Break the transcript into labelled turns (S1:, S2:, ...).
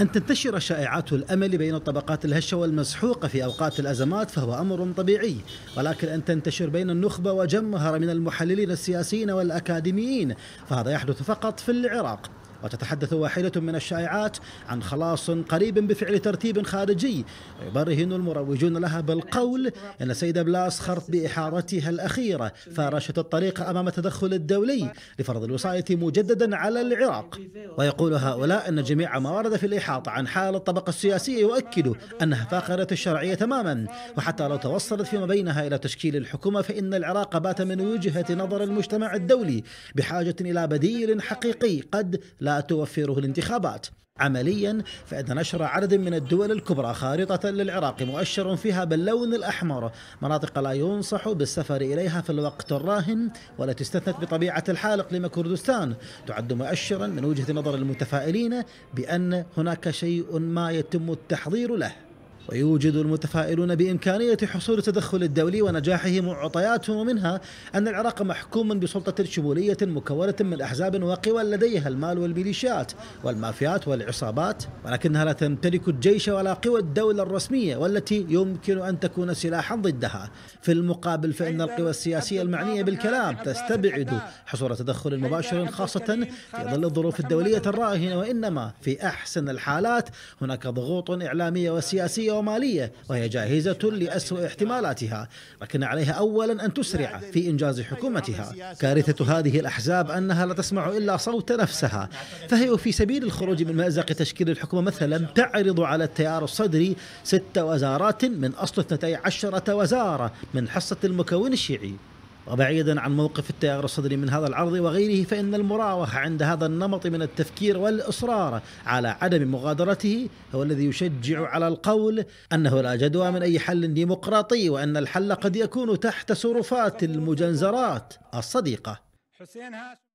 S1: أن تنتشر شائعات الأمل بين الطبقات الهشة والمسحوقة في أوقات الأزمات فهو أمر طبيعي ولكن أن تنتشر بين النخبة وجمهر من المحللين السياسيين والأكاديميين فهذا يحدث فقط في العراق وتتحدث واحدة من الشائعات عن خلاص قريب بفعل ترتيب خارجي يبرهن المروجون لها بالقول أن السيدة بلاس خرط بإحارتها الأخيرة فارشت الطريق أمام التدخل الدولي لفرض الوصاية مجددا على العراق ويقول هؤلاء أن جميع ما ورد في الإحاطة عن حال الطبقة السياسية يؤكد أنها فاقرة الشرعية تماما وحتى لو توصلت فيما بينها إلى تشكيل الحكومة فإن العراق بات من وجهة نظر المجتمع الدولي بحاجة إلى بديل حقيقي قد لا لا توفره الانتخابات عمليا فإن نشر عدد من الدول الكبرى خارطة للعراق مؤشر فيها باللون الأحمر مناطق لا ينصح بالسفر إليها في الوقت الراهن والتي استثنت بطبيعة الحال إقليم كردستان تعد مؤشرا من وجهة نظر المتفائلين بأن هناك شيء ما يتم التحضير له ويوجد المتفائلون بإمكانية حصول التدخل الدولي ونجاحه معطيات ومنها أن العراق محكوم بسلطة شمولية مكونة من أحزاب وقوى لديها المال والميليشيات والمافيات والعصابات ولكنها لا تمتلك الجيش ولا قوى الدولة الرسمية والتي يمكن أن تكون سلاحا ضدها في المقابل فإن القوى السياسية المعنية بالكلام تستبعد حصول تدخل مباشر خاصة في ظل الظروف الدولية الراهنة وإنما في أحسن الحالات هناك ضغوط إعلامية وسياسية ومالية وهي جاهزة لأسوأ احتمالاتها لكن عليها أولا أن تسرع في إنجاز حكومتها كارثة هذه الأحزاب أنها لا تسمع إلا صوت نفسها فهي في سبيل الخروج من مأزق تشكيل الحكومة مثلا تعرض على التيار الصدري ست وزارات من أصل 12 وزارة من حصة المكون الشيعي وبعيدا عن موقف التيار الصدري من هذا العرض وغيره فإن المراوح عند هذا النمط من التفكير والإصرار على عدم مغادرته هو الذي يشجع على القول أنه لا جدوى من أي حل ديمقراطي وأن الحل قد يكون تحت صرفات المجنزرات الصديقة حسين